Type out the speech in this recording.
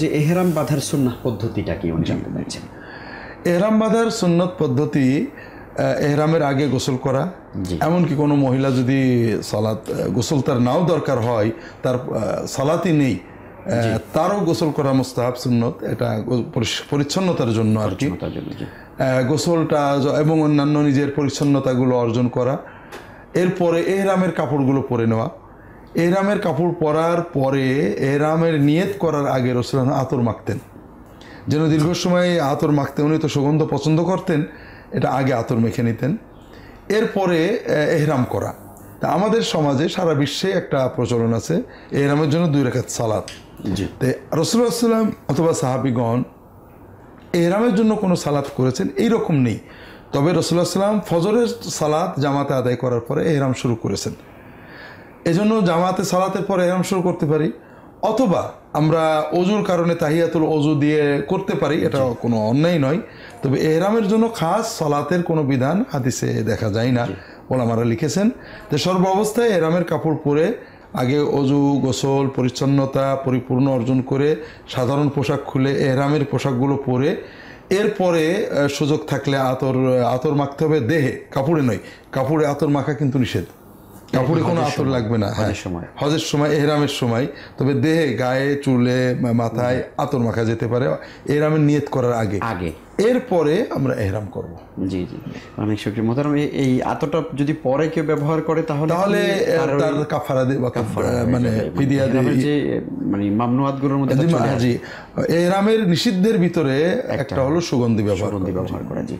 যে এহরাম বাঁধার সুন্নাহ পদ্ধতিটা কি এহরাম বাঁধার সুন্নত পদ্ধতি এহরামের আগে গোসল করা এমনকি কোনো মহিলা যদি সালাত গোসল তার নাও দরকার হয় তার সালাতই নেই তারও গোসল করা মোস্তাহাব সুন্নত এটা পরিচ্ছন্নতার জন্য আর কি গোসলটা এবং অন্যান্য নিজের পরিচ্ছন্নতাগুলো অর্জন করা এরপরে এহরামের কাপড়গুলো পরে নেওয়া এরামের কাপড় পরার পরে এহরামের নিয়ত করার আগে রসুলান আতর মাখতেন যেন দীর্ঘ সময় আতর মাখতে উনি তো সুগন্ধ পছন্দ করতেন এটা আগে আতর মেখে নিতেন এরপরে এহরাম করা তা আমাদের সমাজে সারা বিশ্বে একটা প্রচলন আছে এহরামের জন্য দুই রেখাত সালাদ তো রসুলাম অথবা সাহাবিগণ এহরামের জন্য কোনো সালাদ করেছেন এই রকম নেই তবে রসুল্লাহ সাল্লাম ফজরের সালাদ জামাতে আদায় করার পরে এহরাম শুরু করেছেন এজন্য জামাতে সালাতের পরে এরাম শুরু করতে পারি অথবা আমরা অজুর কারণে তাহিয়াতুল অজু দিয়ে করতে পারি এটা কোনো অন্যায় নয় তবে এহরামের জন্য খাস সলাতের কোনো বিধান হাদিসে দেখা যায় না বলে আমারা লিখেছেন যে সর্ব অবস্থায় এহরামের কাপড় পরে আগে অজু গোসল পরিচ্ছন্নতা পরিপূর্ণ অর্জন করে সাধারণ পোশাক খুলে এহরামের পোশাকগুলো পরে এরপরে সুযোগ থাকলে আতর আতর মাখতে হবে দেহে কাপড়ে নয় কাপড়ে আতর মাখা কিন্তু নিষেধ কাপড়ে কোনো আতর লাগবে না হ্যাঁ। সময় হজের সময় এহরামের সময় তবে দেহে গায়ে চুলে মাথায় আতর মাখা যেতে পারে এহরামের নিয়ত করার আগে আগে এরপরে আমরা এহরাম করব জি জি অনেক শক্তি মোতারাম এই আতটা যদি পরে কেউ ব্যবহার করে তাহলে তাহলে তার কাফারা বা মানে ফিদিয়া মানে দেবে যে মানে গুলোর মধ্যে জি এহরামের নিষিদ্ধের ভিতরে একটা হলো সুগন্ধি ব্যবহার সুগন্ধি ব্যবহার করা জি